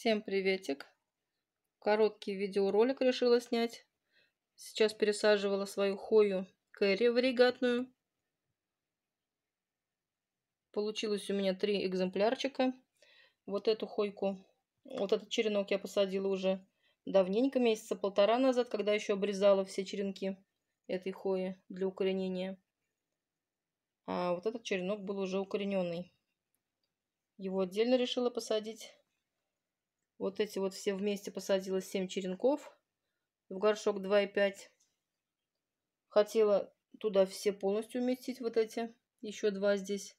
Всем приветик! Короткий видеоролик решила снять. Сейчас пересаживала свою хою кэрри варигатную. Получилось у меня три экземплярчика. Вот эту хойку, вот этот черенок я посадила уже давненько, месяца полтора назад, когда еще обрезала все черенки этой хои для укоренения. А вот этот черенок был уже укорененный. Его отдельно решила посадить вот эти вот все вместе посадила 7 черенков в горшок 2,5. Хотела туда все полностью уместить вот эти. Еще два здесь.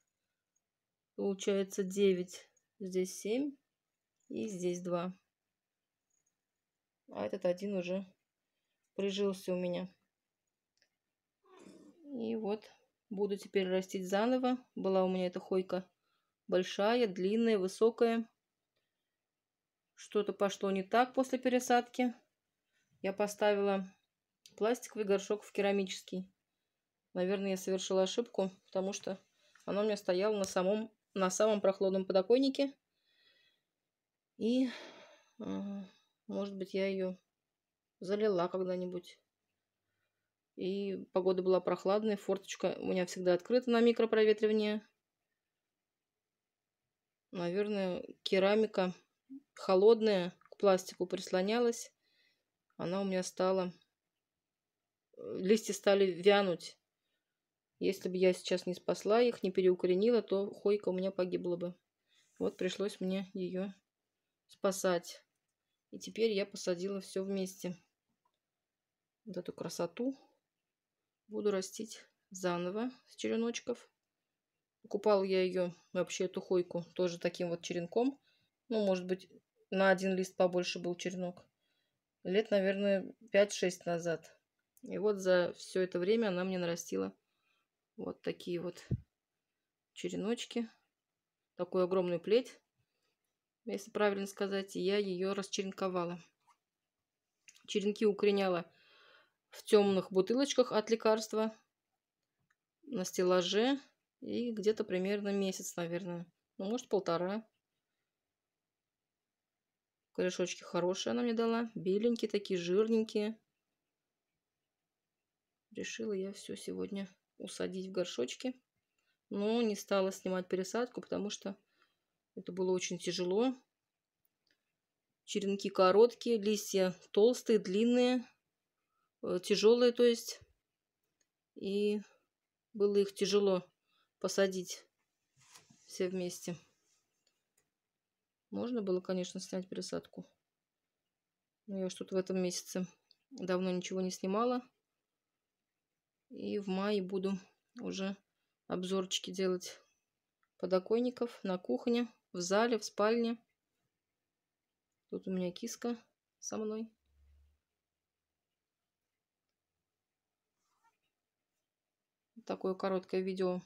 Получается 9. Здесь 7. И здесь 2. А этот один уже прижился у меня. И вот буду теперь растить заново. Была у меня эта хойка большая, длинная, высокая. Что-то пошло не так после пересадки. Я поставила пластиковый горшок в керамический. Наверное, я совершила ошибку, потому что оно у меня стояло на самом, на самом прохладном подоконнике. И, а, может быть, я ее залила когда-нибудь. И погода была прохладная, форточка у меня всегда открыта на микропроветривание. Наверное, керамика холодная, к пластику прислонялась, она у меня стала... Э, листья стали вянуть. Если бы я сейчас не спасла их, не переукоренила, то хойка у меня погибла бы. Вот пришлось мне ее спасать. И теперь я посадила все вместе. Вот эту красоту буду растить заново с череночков. Купала я ее, вообще эту хойку, тоже таким вот черенком. Ну, может быть, на один лист побольше был черенок. Лет, наверное, 5-6 назад. И вот за все это время она мне нарастила вот такие вот череночки. Такую огромную плеть, если правильно сказать. И я ее расчеренковала. Черенки укореняла в темных бутылочках от лекарства на стеллаже. И где-то примерно месяц, наверное. Ну, может, полтора. Корешочки хорошие она мне дала. Беленькие такие, жирненькие. Решила я все сегодня усадить в горшочки. Но не стала снимать пересадку, потому что это было очень тяжело. Черенки короткие, листья толстые, длинные, э, тяжелые, то есть. И было их тяжело посадить все вместе. Можно было, конечно, снять пересадку. Но я что-то в этом месяце давно ничего не снимала. И в мае буду уже обзорчики делать подоконников на кухне, в зале, в спальне. Тут у меня киска со мной. Такое короткое видео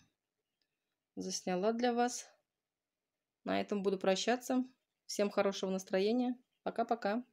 засняла для вас. На этом буду прощаться. Всем хорошего настроения. Пока-пока.